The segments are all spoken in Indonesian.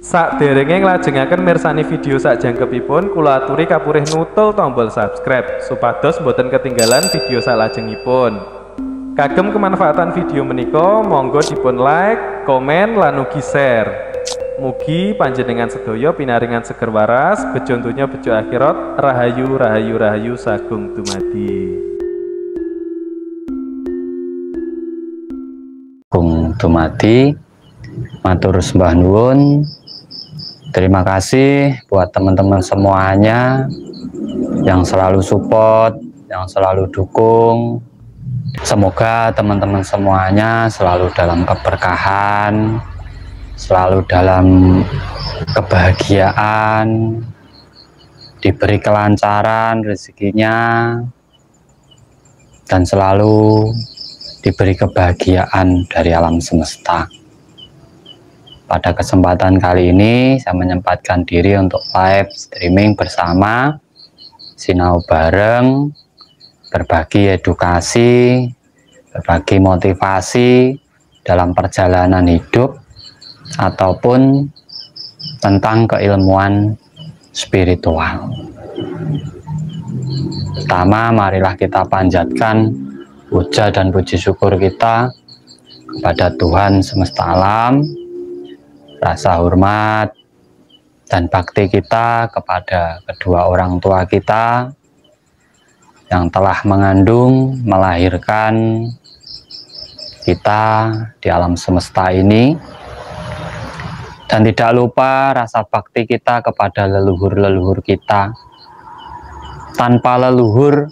Sak derenge nglajengaken mirsani video sak jangkepipun kula aturi kapurih nutul tombol subscribe supados boten ketinggalan video sak lajengipun. Kagem kemanfaatan video menika monggo dipun like, komen lan ugi share. Mugi panjenengan sedaya pinaringan seger waras, bejo dunya bejo akhirat, rahayu rahayu rahayu sagung dumadi. Bung Dumadi matur sembah nuwun Terima kasih buat teman-teman semuanya yang selalu support, yang selalu dukung. Semoga teman-teman semuanya selalu dalam keberkahan, selalu dalam kebahagiaan, diberi kelancaran rezekinya, dan selalu diberi kebahagiaan dari alam semesta. Pada kesempatan kali ini saya menyempatkan diri untuk live streaming bersama Sinau bareng berbagi edukasi, berbagi motivasi dalam perjalanan hidup ataupun tentang keilmuan spiritual. Pertama, marilah kita panjatkan puja dan puji syukur kita kepada Tuhan semesta alam rasa hormat dan bakti kita kepada kedua orang tua kita yang telah mengandung, melahirkan kita di alam semesta ini. Dan tidak lupa rasa bakti kita kepada leluhur-leluhur kita. Tanpa leluhur,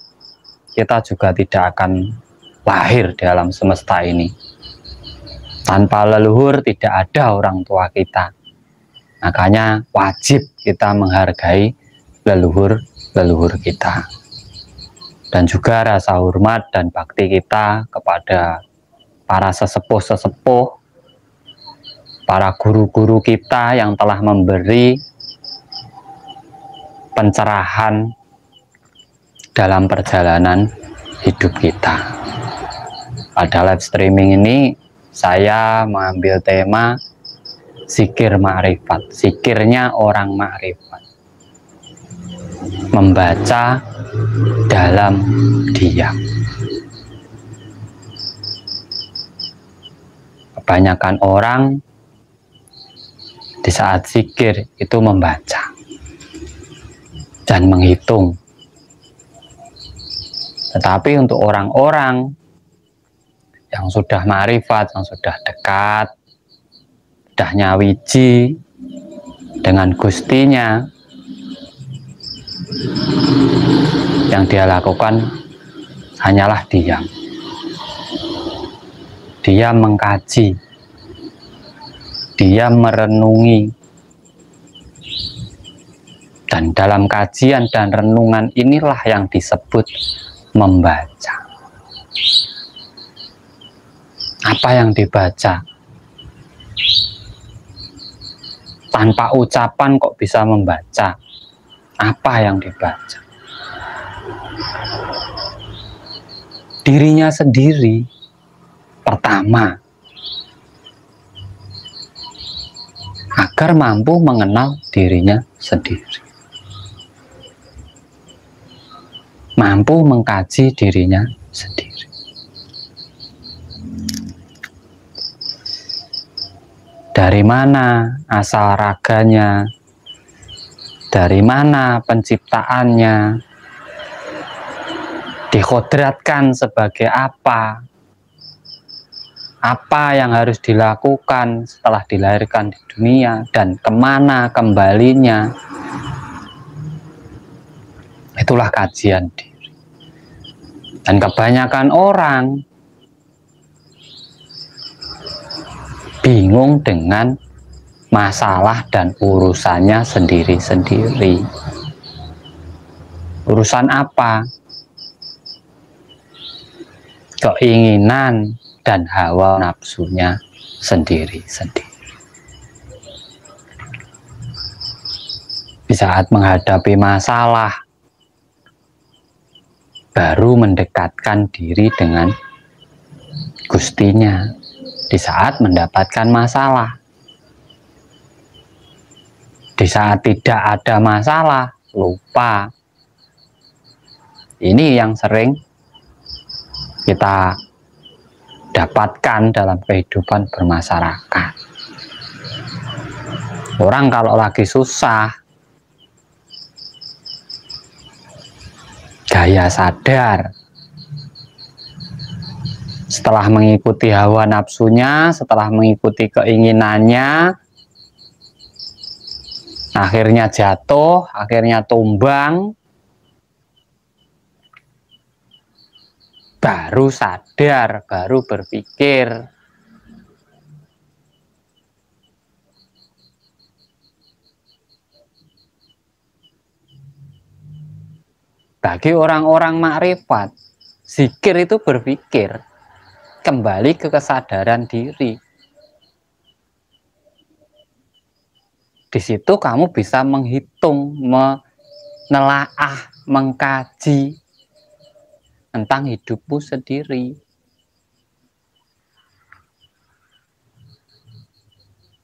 kita juga tidak akan lahir di alam semesta ini. Tanpa leluhur tidak ada orang tua kita. Makanya wajib kita menghargai leluhur-leluhur kita. Dan juga rasa hormat dan bakti kita kepada para sesepuh-sesepuh, para guru-guru kita yang telah memberi pencerahan dalam perjalanan hidup kita. Pada live streaming ini saya mengambil tema sikir ma'rifat. Sikirnya orang ma'rifat. Membaca dalam diam. Kebanyakan orang di saat sikir itu membaca dan menghitung. Tetapi untuk orang-orang yang sudah marifat, yang sudah dekat, sudah nyawiji dengan gustinya, yang dia lakukan hanyalah diam. Dia mengkaji, dia merenungi, dan dalam kajian dan renungan inilah yang disebut membaca apa yang dibaca tanpa ucapan kok bisa membaca apa yang dibaca dirinya sendiri pertama agar mampu mengenal dirinya sendiri mampu mengkaji dirinya sendiri dari mana asal raganya, dari mana penciptaannya, dikodratkan sebagai apa, apa yang harus dilakukan setelah dilahirkan di dunia, dan kemana kembalinya. Itulah kajian diri. Dan kebanyakan orang bingung dengan masalah dan urusannya sendiri-sendiri. Urusan apa? Keinginan dan hawa nafsunya sendiri-sendiri. Di saat menghadapi masalah, baru mendekatkan diri dengan gustinya di saat mendapatkan masalah. Di saat tidak ada masalah, lupa. Ini yang sering kita dapatkan dalam kehidupan bermasyarakat. Orang kalau lagi susah, gaya sadar, setelah mengikuti hawa nafsunya, setelah mengikuti keinginannya, akhirnya jatuh, akhirnya tumbang, baru sadar, baru berpikir. Bagi orang-orang makrifat, zikir itu berpikir kembali ke kesadaran diri. Di situ kamu bisa menghitung, menelaah, mengkaji tentang hidupmu sendiri.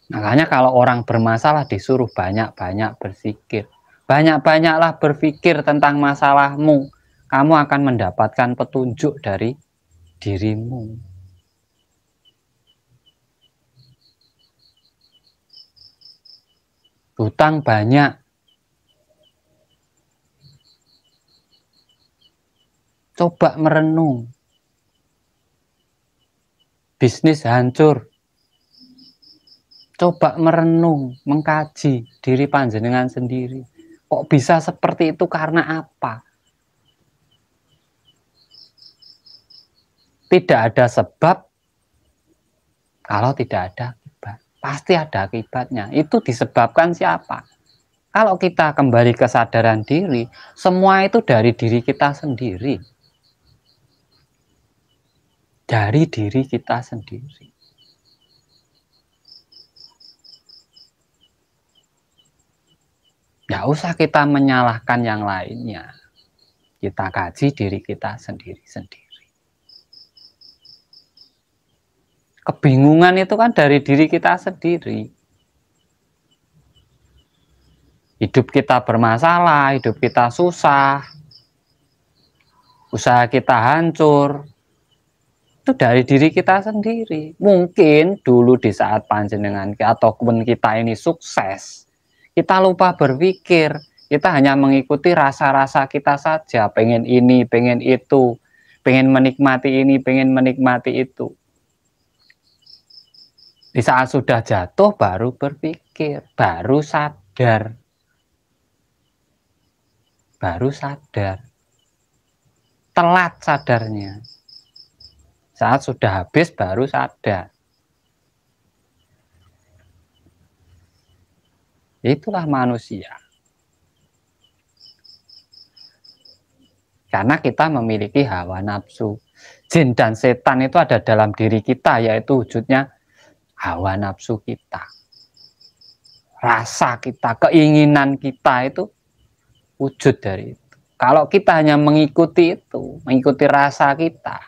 Makanya kalau orang bermasalah disuruh banyak-banyak berpikir. Banyak-banyaklah berpikir tentang masalahmu. Kamu akan mendapatkan petunjuk dari dirimu. Hutang banyak. Coba merenung. Bisnis hancur. Coba merenung, mengkaji diri panjenengan sendiri. Kok bisa seperti itu karena apa? tidak ada sebab kalau tidak ada akibat. Pasti ada akibatnya. Itu disebabkan siapa? Kalau kita kembali ke sadaran diri, semua itu dari diri kita sendiri. Dari diri kita sendiri. Tidak usah kita menyalahkan yang lainnya. Kita kaji diri kita sendiri-sendiri. Kebingungan itu kan dari diri kita sendiri. Hidup kita bermasalah, hidup kita susah, usaha kita hancur, itu dari diri kita sendiri. Mungkin dulu di saat panjenengan ataupun kita ini sukses, kita lupa berpikir, kita hanya mengikuti rasa-rasa kita saja, pengen ini, pengen itu, pengen menikmati ini, pengen menikmati itu. Di saat sudah jatuh baru berpikir, baru sadar. Baru sadar. Telat sadarnya. Saat sudah habis baru sadar. Itulah manusia. Karena kita memiliki hawa nafsu. Jin dan setan itu ada dalam diri kita, yaitu wujudnya hawa nafsu kita. Rasa kita, keinginan kita itu wujud dari itu. Kalau kita hanya mengikuti itu, mengikuti rasa kita,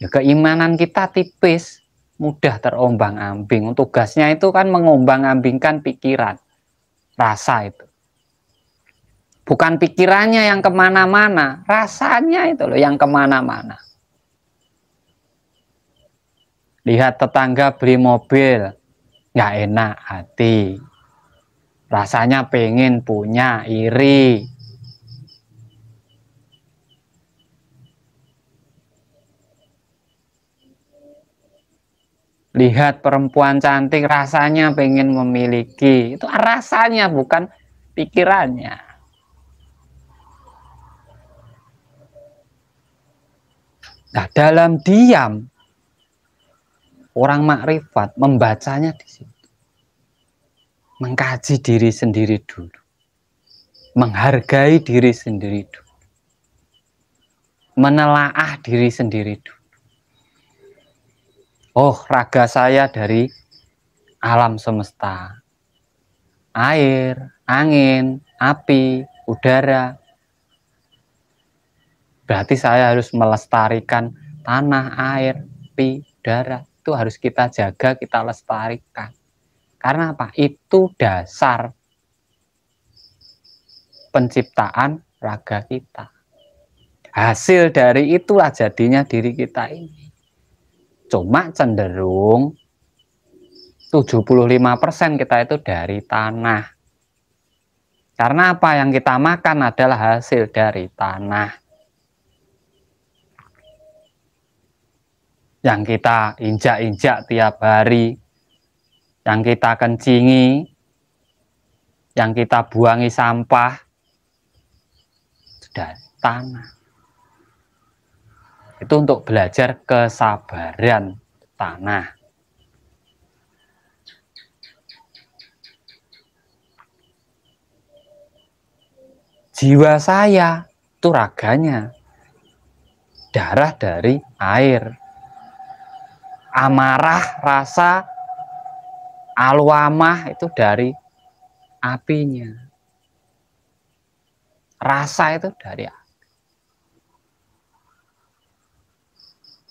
ya keimanan kita tipis, mudah terombang-ambing. Tugasnya itu kan mengombang-ambingkan pikiran, rasa itu. Bukan pikirannya yang kemana-mana, rasanya itu loh yang kemana-mana lihat tetangga beli mobil nggak enak hati rasanya pengen punya iri lihat perempuan cantik rasanya pengen memiliki itu rasanya bukan pikirannya nah dalam diam Orang makrifat membacanya di situ. Mengkaji diri sendiri dulu. Menghargai diri sendiri dulu. Menelaah diri sendiri dulu. Oh, raga saya dari alam semesta. Air, angin, api, udara. Berarti saya harus melestarikan tanah, air, api, udara itu harus kita jaga, kita lestarikan. Karena apa? Itu dasar penciptaan raga kita. Hasil dari itulah jadinya diri kita ini. Cuma cenderung 75% kita itu dari tanah. Karena apa yang kita makan adalah hasil dari tanah. yang kita injak-injak tiap hari, yang kita kencingi, yang kita buangi sampah, sudah tanah. Itu untuk belajar kesabaran tanah. Jiwa saya itu raganya darah dari air amarah, rasa alwamah itu dari apinya. Rasa itu dari api.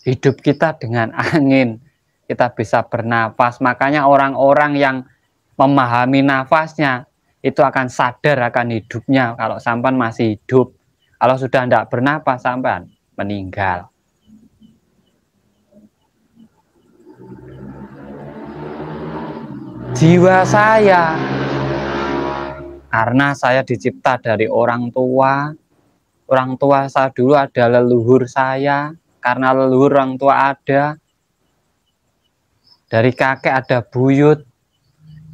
Hidup kita dengan angin, kita bisa bernapas. Makanya orang-orang yang memahami nafasnya itu akan sadar akan hidupnya kalau sampan masih hidup. Kalau sudah tidak bernapas sampan meninggal. jiwa saya. Karena saya dicipta dari orang tua, orang tua saya dulu ada leluhur saya, karena leluhur orang tua ada, dari kakek ada buyut,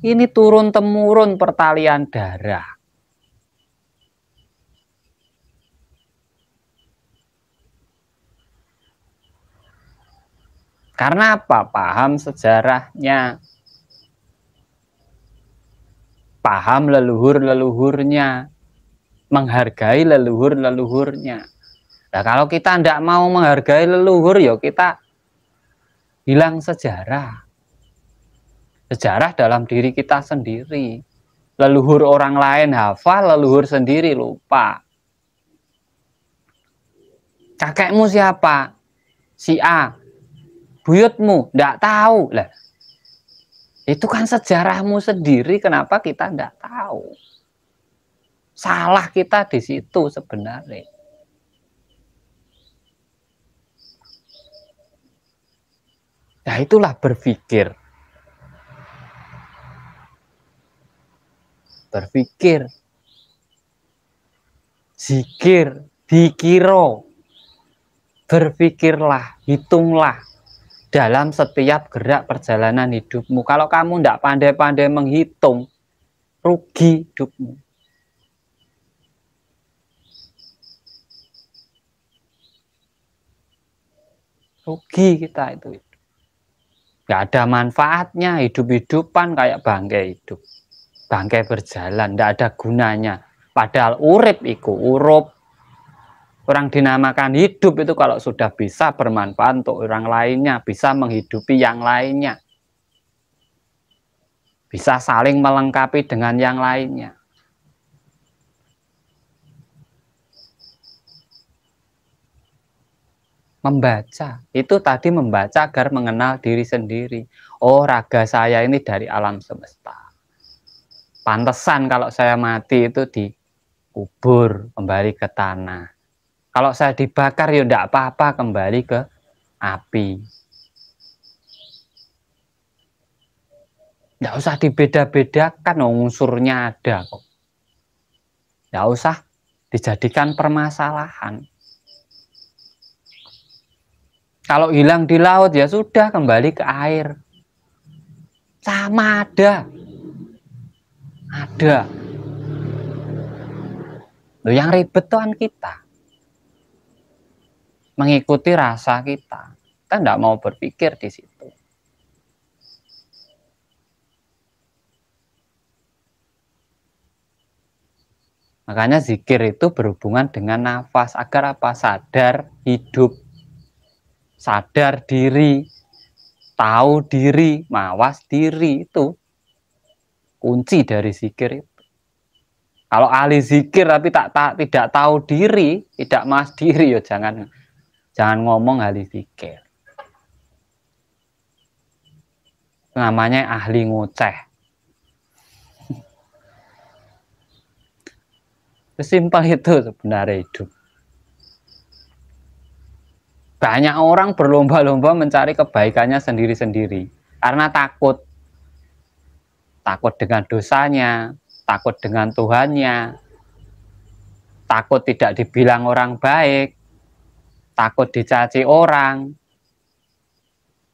ini turun temurun pertalian darah. Karena apa? Paham sejarahnya, paham leluhur-leluhurnya, menghargai leluhur-leluhurnya. Nah, kalau kita tidak mau menghargai leluhur, ya kita hilang sejarah. Sejarah dalam diri kita sendiri. Leluhur orang lain hafal, leluhur sendiri lupa. Kakekmu siapa? Si A. Buyutmu, tidak tahu. Lah, itu kan sejarahmu sendiri kenapa kita tidak tahu. Salah kita di situ sebenarnya. Nah itulah berpikir. Berpikir. Zikir. Dikiro. Berpikirlah. Hitunglah dalam setiap gerak perjalanan hidupmu. Kalau kamu tidak pandai-pandai menghitung, rugi hidupmu. Rugi kita itu. Tidak ada manfaatnya hidup-hidupan kayak bangkai hidup. Bangkai berjalan, tidak ada gunanya. Padahal urip itu urup Orang dinamakan hidup itu kalau sudah bisa bermanfaat untuk orang lainnya, bisa menghidupi yang lainnya. Bisa saling melengkapi dengan yang lainnya. Membaca, itu tadi membaca agar mengenal diri sendiri. Oh, raga saya ini dari alam semesta. Pantesan kalau saya mati itu dikubur kembali ke tanah kalau saya dibakar ya tidak apa-apa kembali ke api. Tidak usah dibeda-bedakan, oh, unsurnya ada kok. Tidak usah dijadikan permasalahan. Kalau hilang di laut ya sudah kembali ke air. Sama ada. Ada. Loh yang ribet tuan kita mengikuti rasa kita. Kita tidak mau berpikir di situ. Makanya zikir itu berhubungan dengan nafas agar apa? Sadar hidup, sadar diri, tahu diri, mawas diri itu kunci dari zikir itu. Kalau ahli zikir tapi tak, tak tidak tahu diri, tidak mas diri ya jangan Jangan ngomong ahli fikir. Namanya ahli ngoceh. Sesimpel itu sebenarnya hidup. Banyak orang berlomba-lomba mencari kebaikannya sendiri-sendiri karena takut. Takut dengan dosanya, takut dengan Tuhannya, takut tidak dibilang orang baik, takut dicaci orang.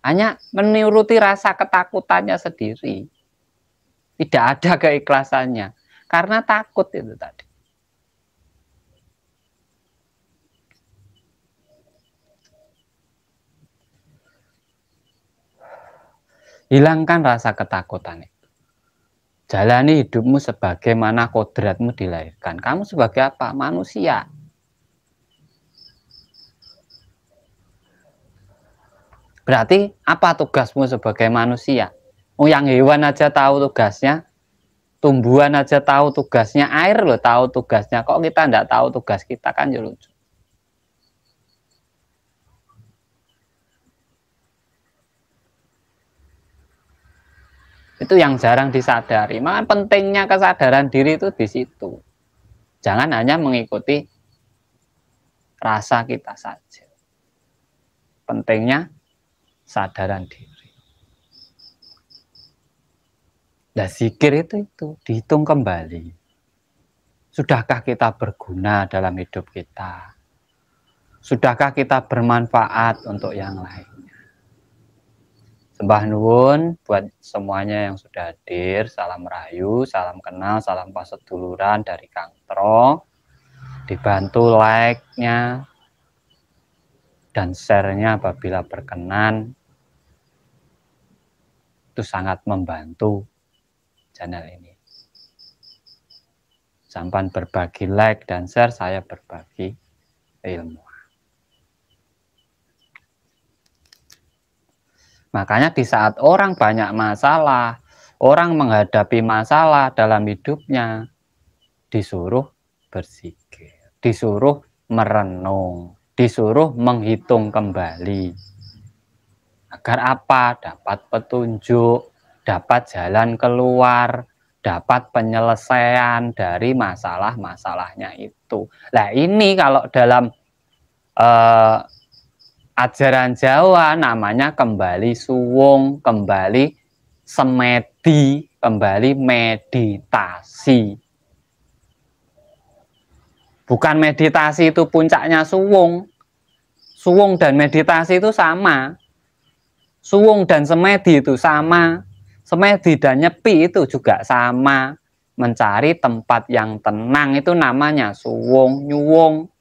Hanya menuruti rasa ketakutannya sendiri. Tidak ada keikhlasannya. Karena takut itu tadi. Hilangkan rasa ketakutan itu. Jalani hidupmu sebagaimana kodratmu dilahirkan. Kamu sebagai apa? Manusia. Berarti apa tugasmu sebagai manusia? Oh yang hewan aja tahu tugasnya, tumbuhan aja tahu tugasnya, air loh tahu tugasnya. Kok kita tidak tahu tugas kita kan ya lucu. Itu yang jarang disadari. Maka pentingnya kesadaran diri itu di situ. Jangan hanya mengikuti rasa kita saja. Pentingnya sadaran diri. Nah, zikir itu itu dihitung kembali. Sudahkah kita berguna dalam hidup kita? Sudahkah kita bermanfaat untuk yang lainnya? Sembah nuwun buat semuanya yang sudah hadir. Salam rayu, salam kenal, salam paseduluran dari Kang Tro. Dibantu like-nya, dan share-nya apabila berkenan itu sangat membantu channel ini. Sampan berbagi like dan share, saya berbagi ilmu. Makanya di saat orang banyak masalah, orang menghadapi masalah dalam hidupnya, disuruh bersikir, disuruh merenung, disuruh menghitung kembali Agar apa? Dapat petunjuk, dapat jalan keluar, dapat penyelesaian dari masalah-masalahnya itu. Nah ini kalau dalam eh, ajaran Jawa namanya kembali suwung, kembali semedi, kembali meditasi. Bukan meditasi itu puncaknya suwung. Suwung dan meditasi itu sama suwung dan semedi itu sama semedi dan nyepi itu juga sama mencari tempat yang tenang itu namanya suwung nyuwung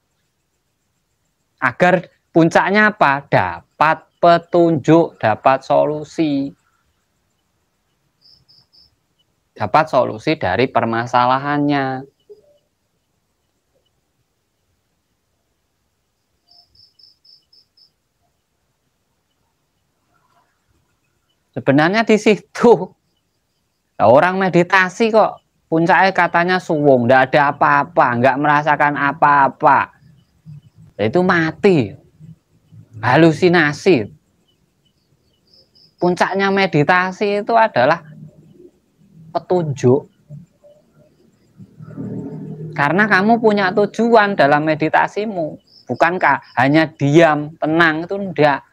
agar puncaknya apa dapat petunjuk dapat solusi dapat solusi dari permasalahannya Sebenarnya di situ nah, orang meditasi kok puncaknya katanya suwung, tidak ada apa-apa, nggak merasakan apa-apa. Itu mati, halusinasi. Puncaknya meditasi itu adalah petunjuk. Karena kamu punya tujuan dalam meditasimu, bukankah hanya diam, tenang itu tidak.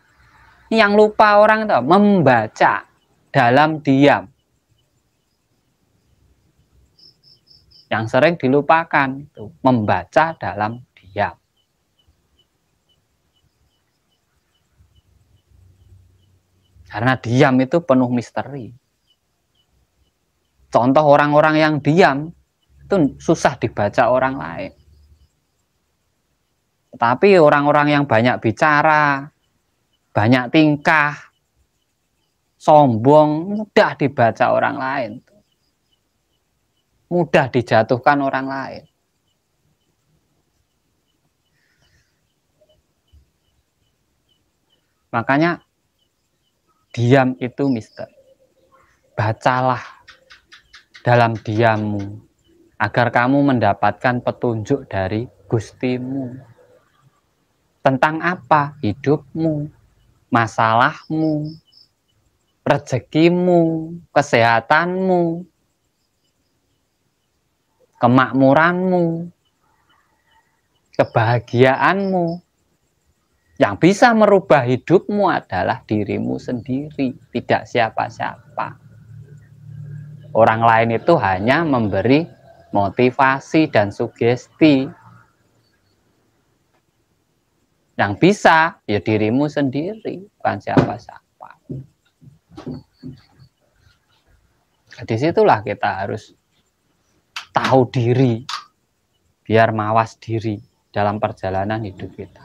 Ini yang lupa orang itu membaca dalam diam. Yang sering dilupakan itu membaca dalam diam. Karena diam itu penuh misteri. Contoh orang-orang yang diam itu susah dibaca orang lain. Tetapi orang-orang yang banyak bicara, banyak tingkah, sombong, mudah dibaca orang lain. Mudah dijatuhkan orang lain. Makanya diam itu mister. Bacalah dalam diammu agar kamu mendapatkan petunjuk dari Gustimu. Tentang apa hidupmu? masalahmu, rezekimu, kesehatanmu, kemakmuranmu, kebahagiaanmu. Yang bisa merubah hidupmu adalah dirimu sendiri, tidak siapa-siapa. Orang lain itu hanya memberi motivasi dan sugesti, yang bisa ya dirimu sendiri, bukan siapa-siapa. Nah, Di situlah kita harus tahu diri, biar mawas diri dalam perjalanan hidup kita.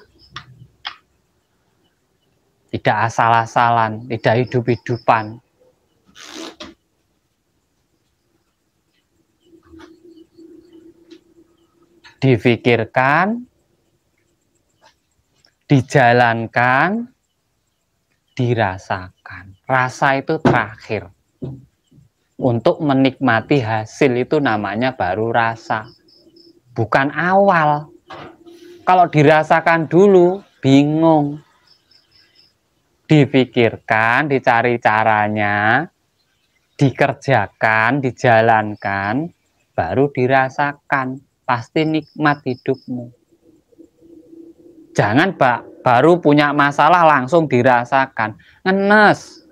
Tidak asal-asalan, tidak hidup-hidupan, difikirkan, dijalankan, dirasakan. Rasa itu terakhir. Untuk menikmati hasil itu namanya baru rasa. Bukan awal. Kalau dirasakan dulu, bingung. Dipikirkan, dicari caranya, dikerjakan, dijalankan, baru dirasakan. Pasti nikmat hidupmu. Jangan Pak. baru punya masalah langsung dirasakan. Ngenes.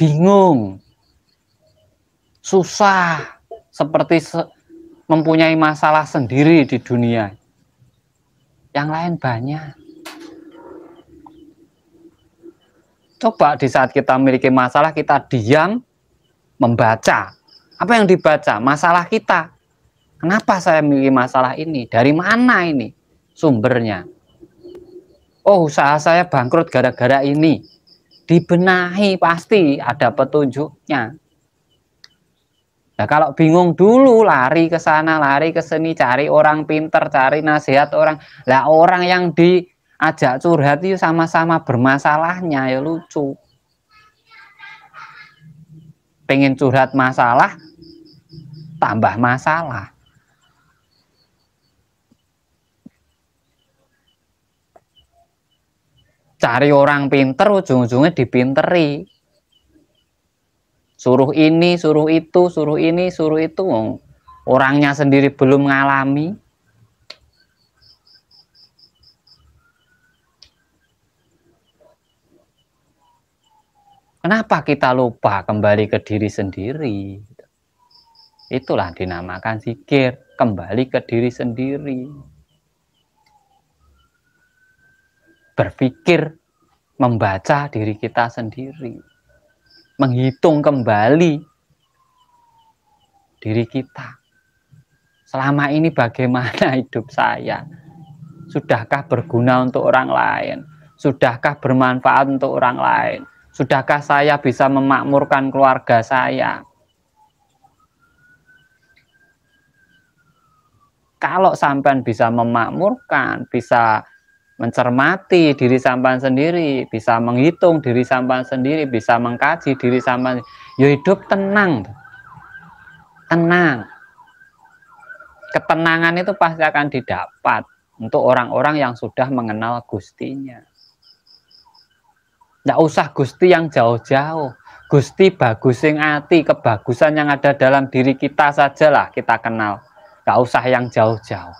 Bingung. Susah. Seperti se mempunyai masalah sendiri di dunia. Yang lain banyak. Coba di saat kita memiliki masalah, kita diam, membaca. Apa yang dibaca? Masalah kita. Kenapa saya memiliki masalah ini? Dari mana ini sumbernya? Oh, usaha saya bangkrut gara-gara ini. Dibenahi pasti ada petunjuknya. Nah, kalau bingung dulu lari ke sana, lari ke sini, cari orang pinter, cari nasihat orang. Lah orang yang diajak curhat itu sama-sama bermasalahnya ya lucu. Pengen curhat masalah, tambah masalah. cari orang pinter ujung-ujungnya dipinteri suruh ini suruh itu suruh ini suruh itu orangnya sendiri belum mengalami Kenapa kita lupa kembali ke diri sendiri? Itulah dinamakan zikir, kembali ke diri sendiri. berpikir membaca diri kita sendiri, menghitung kembali diri kita. Selama ini bagaimana hidup saya? Sudahkah berguna untuk orang lain? Sudahkah bermanfaat untuk orang lain? Sudahkah saya bisa memakmurkan keluarga saya? Kalau sampean bisa memakmurkan, bisa mencermati diri sampan sendiri, bisa menghitung diri sampan sendiri, bisa mengkaji diri sampan. Ya hidup tenang. Tenang. Ketenangan itu pasti akan didapat untuk orang-orang yang sudah mengenal gustinya. Tidak usah gusti yang jauh-jauh. Gusti bagus yang hati, kebagusan yang ada dalam diri kita sajalah kita kenal. Tidak usah yang jauh-jauh.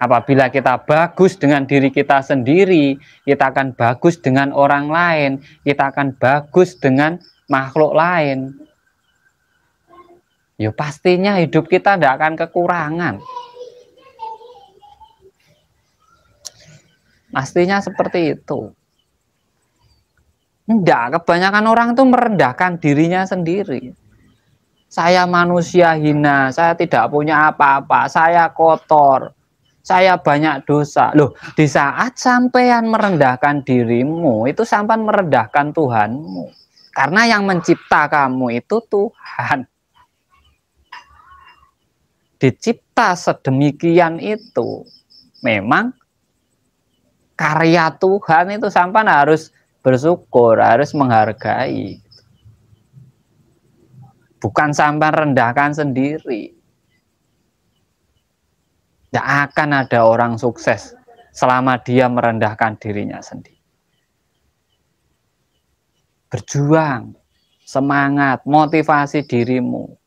Apabila kita bagus dengan diri kita sendiri, kita akan bagus dengan orang lain, kita akan bagus dengan makhluk lain. Ya pastinya hidup kita tidak akan kekurangan. Pastinya seperti itu. Tidak, kebanyakan orang itu merendahkan dirinya sendiri. Saya manusia hina, saya tidak punya apa-apa, saya kotor, saya banyak dosa. Loh, di saat sampean merendahkan dirimu, itu sampean merendahkan Tuhanmu. Karena yang mencipta kamu itu Tuhan. Dicipta sedemikian itu, memang karya Tuhan itu sampean harus bersyukur, harus menghargai. Bukan sampean rendahkan sendiri. Tidak akan ada orang sukses selama dia merendahkan dirinya sendiri. Berjuang, semangat, motivasi dirimu.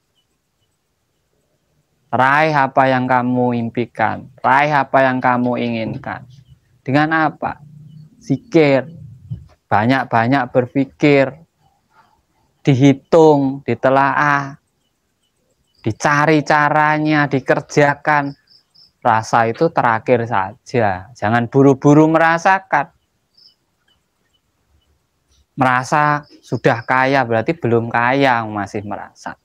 Raih apa yang kamu impikan, raih apa yang kamu inginkan. Dengan apa? Zikir, banyak-banyak berpikir, dihitung, ditelaah, dicari caranya, dikerjakan, rasa itu terakhir saja. Jangan buru-buru merasakan. Merasa sudah kaya berarti belum kaya, masih merasa.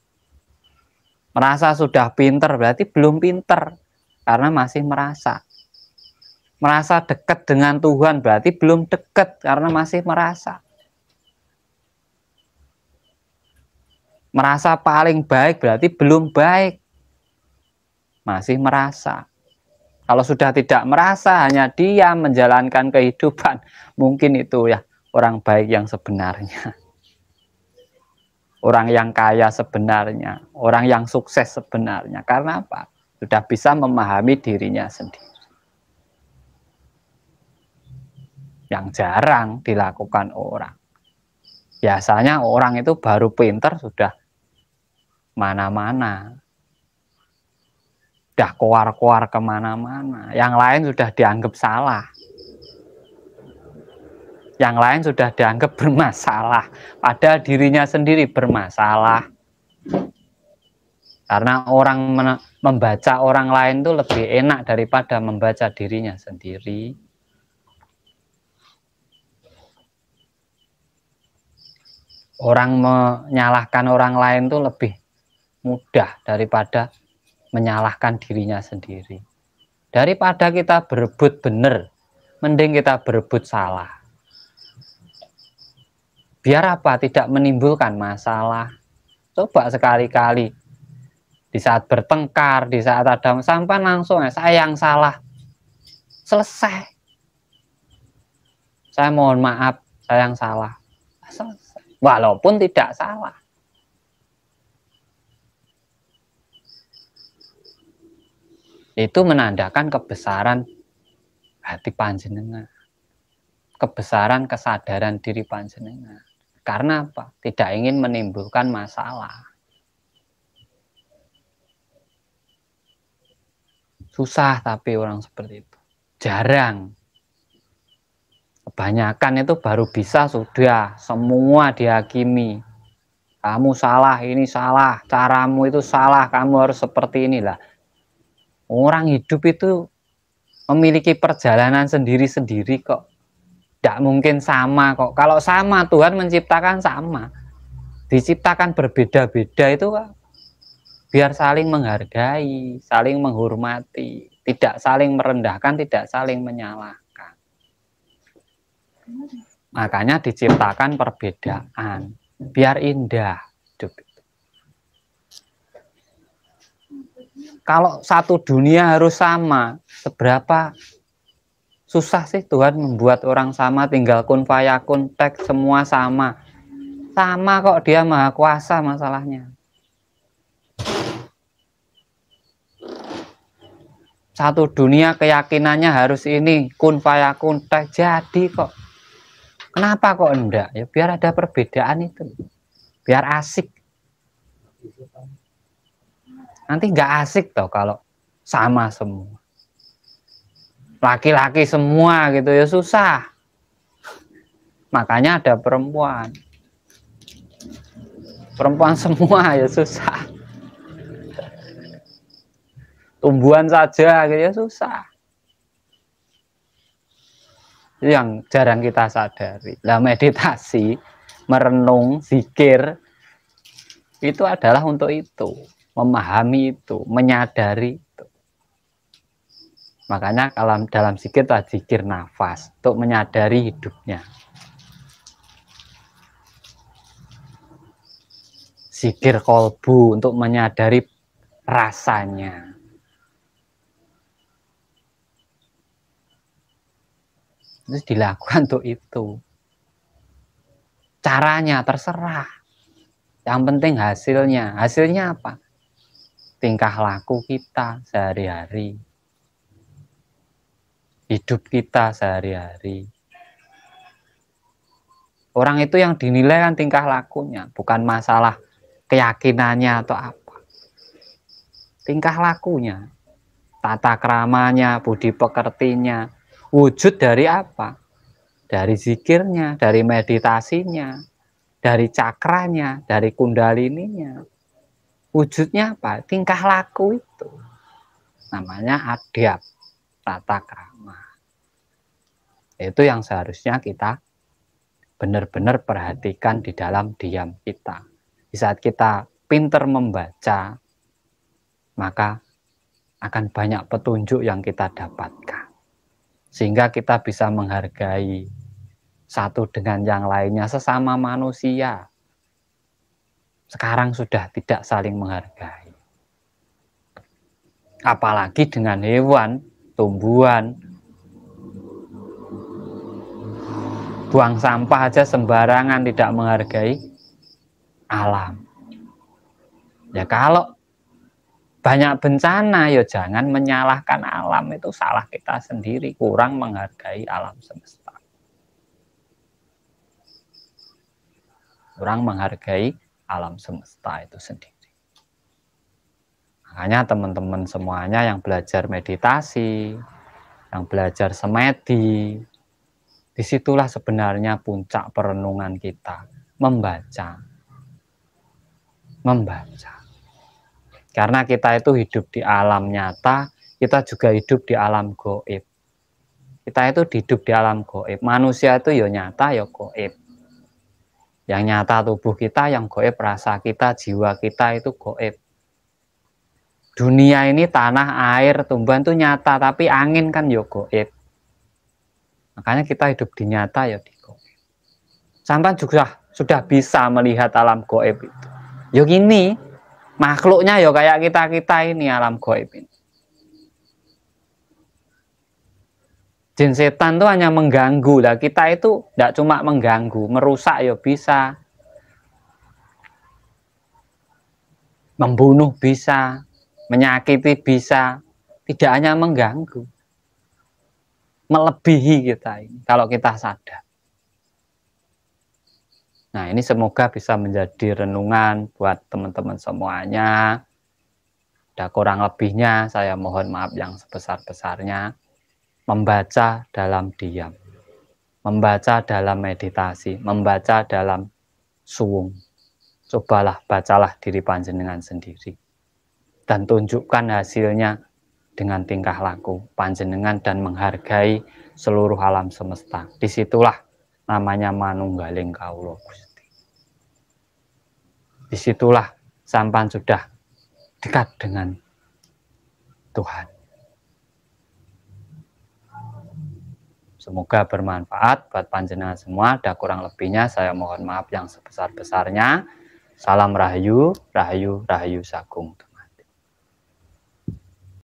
Merasa sudah pinter berarti belum pinter, karena masih merasa. Merasa dekat dengan Tuhan berarti belum dekat, karena masih merasa. Merasa paling baik berarti belum baik, masih merasa kalau sudah tidak merasa, hanya dia menjalankan kehidupan, mungkin itu ya orang baik yang sebenarnya. Orang yang kaya sebenarnya, orang yang sukses sebenarnya. Karena apa? Sudah bisa memahami dirinya sendiri. Yang jarang dilakukan orang. Biasanya orang itu baru pinter sudah mana-mana sudah koar-koar kemana-mana. Yang lain sudah dianggap salah. Yang lain sudah dianggap bermasalah. Padahal dirinya sendiri bermasalah. Karena orang membaca orang lain itu lebih enak daripada membaca dirinya sendiri. Orang menyalahkan orang lain itu lebih mudah daripada menyalahkan dirinya sendiri. Daripada kita berebut benar, mending kita berebut salah. Biar apa? Tidak menimbulkan masalah. Coba sekali-kali di saat bertengkar, di saat ada sampan langsung ya saya yang salah. Selesai. Saya mohon maaf, saya yang salah. Selesai. Walaupun tidak salah. itu menandakan kebesaran hati panjenengan kebesaran kesadaran diri panjenengan karena apa tidak ingin menimbulkan masalah susah tapi orang seperti itu jarang kebanyakan itu baru bisa sudah semua dihakimi kamu salah ini salah caramu itu salah kamu harus seperti inilah Orang hidup itu memiliki perjalanan sendiri-sendiri kok. Tidak mungkin sama kok. Kalau sama, Tuhan menciptakan sama. Diciptakan berbeda-beda itu kok. biar saling menghargai, saling menghormati, tidak saling merendahkan, tidak saling menyalahkan. Makanya diciptakan perbedaan, biar indah. kalau satu dunia harus sama, seberapa susah sih Tuhan membuat orang sama tinggal kun fayakun tek semua sama. Sama kok dia maha kuasa masalahnya. Satu dunia keyakinannya harus ini kun fayakun tek jadi kok. Kenapa kok enggak? Ya biar ada perbedaan itu. Biar asik. Nanti nggak asik toh kalau sama semua. Laki-laki semua gitu ya susah. Makanya ada perempuan. Perempuan semua ya susah. Tumbuhan saja gitu ya susah. Itu yang jarang kita sadari. lah meditasi, merenung, zikir itu adalah untuk itu memahami itu, menyadari itu. Makanya kalau dalam zikir itu zikir nafas untuk menyadari hidupnya. Zikir kolbu untuk menyadari rasanya. Terus dilakukan untuk itu. Caranya terserah. Yang penting hasilnya. Hasilnya apa? tingkah laku kita sehari-hari, hidup kita sehari-hari. Orang itu yang dinilai kan tingkah lakunya, bukan masalah keyakinannya atau apa. Tingkah lakunya, tata keramanya, budi pekertinya, wujud dari apa? Dari zikirnya, dari meditasinya, dari cakranya, dari kundalininya, wujudnya apa tingkah laku itu namanya adab tata krama itu yang seharusnya kita benar-benar perhatikan di dalam diam kita di saat kita pinter membaca maka akan banyak petunjuk yang kita dapatkan sehingga kita bisa menghargai satu dengan yang lainnya sesama manusia sekarang sudah tidak saling menghargai. Apalagi dengan hewan, tumbuhan, buang sampah aja sembarangan tidak menghargai alam. Ya kalau banyak bencana ya jangan menyalahkan alam itu salah kita sendiri kurang menghargai alam semesta. Kurang menghargai alam semesta itu sendiri. Makanya teman-teman semuanya yang belajar meditasi, yang belajar semedi, disitulah sebenarnya puncak perenungan kita, membaca. Membaca. Karena kita itu hidup di alam nyata, kita juga hidup di alam goib. Kita itu hidup di alam goib. Manusia itu ya nyata, ya goib yang nyata tubuh kita, yang goib rasa kita, jiwa kita itu goib. Dunia ini tanah, air, tumbuhan itu nyata, tapi angin kan yo goib. Makanya kita hidup di nyata ya di goib. Sampan juga sudah bisa melihat alam goib itu. Yo ini makhluknya yo kayak kita-kita ini alam goib ini. jin setan tuh hanya mengganggu lah kita itu tidak cuma mengganggu merusak ya bisa membunuh bisa menyakiti bisa tidak hanya mengganggu melebihi kita ini kalau kita sadar nah ini semoga bisa menjadi renungan buat teman-teman semuanya ada kurang lebihnya saya mohon maaf yang sebesar-besarnya membaca dalam diam, membaca dalam meditasi, membaca dalam suwung. Cobalah bacalah diri panjenengan sendiri dan tunjukkan hasilnya dengan tingkah laku panjenengan dan menghargai seluruh alam semesta. Disitulah namanya manunggaling kaulo Gusti. Disitulah sampan sudah dekat dengan Tuhan. Semoga bermanfaat buat panjenengan semua. Ada kurang lebihnya saya mohon maaf yang sebesar-besarnya. Salam Rahayu, Rahayu, Rahayu Sagung.